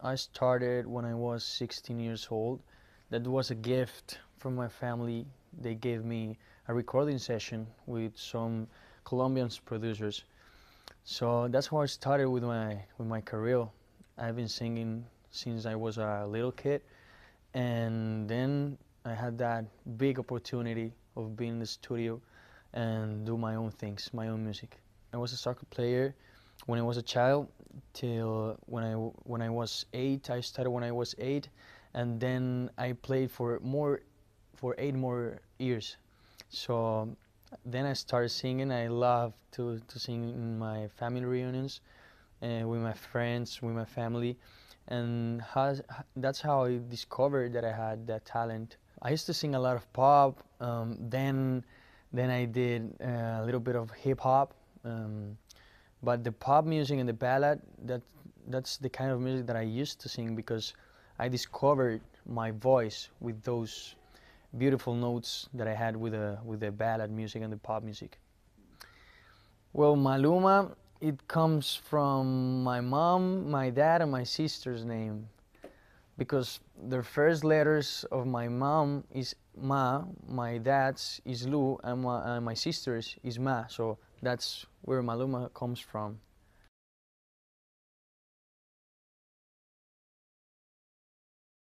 I started when I was 16 years old. That was a gift from my family. They gave me a recording session with some Colombian producers. So that's how I started with my with my career. I've been singing since I was a little kid, and then I had that big opportunity of being in the studio and do my own things, my own music. I was a soccer player when I was a child, till when I when I was eight. I started when I was eight, and then I played for more for eight more years. So then I started singing. I love to to sing in my family reunions, and uh, with my friends, with my family, and has, that's how I discovered that I had that talent. I used to sing a lot of pop. Um, then then I did uh, a little bit of hip hop. Um, but the pop music and the ballad, that that's the kind of music that I used to sing because I discovered my voice with those beautiful notes that I had with the with the ballad music and the pop music. Well, Maluma, it comes from my mom, my dad, and my sister's name because the first letters of my mom is ma, my dad's is Lu, and my, uh, my sister's is ma. So that's where Maluma comes from.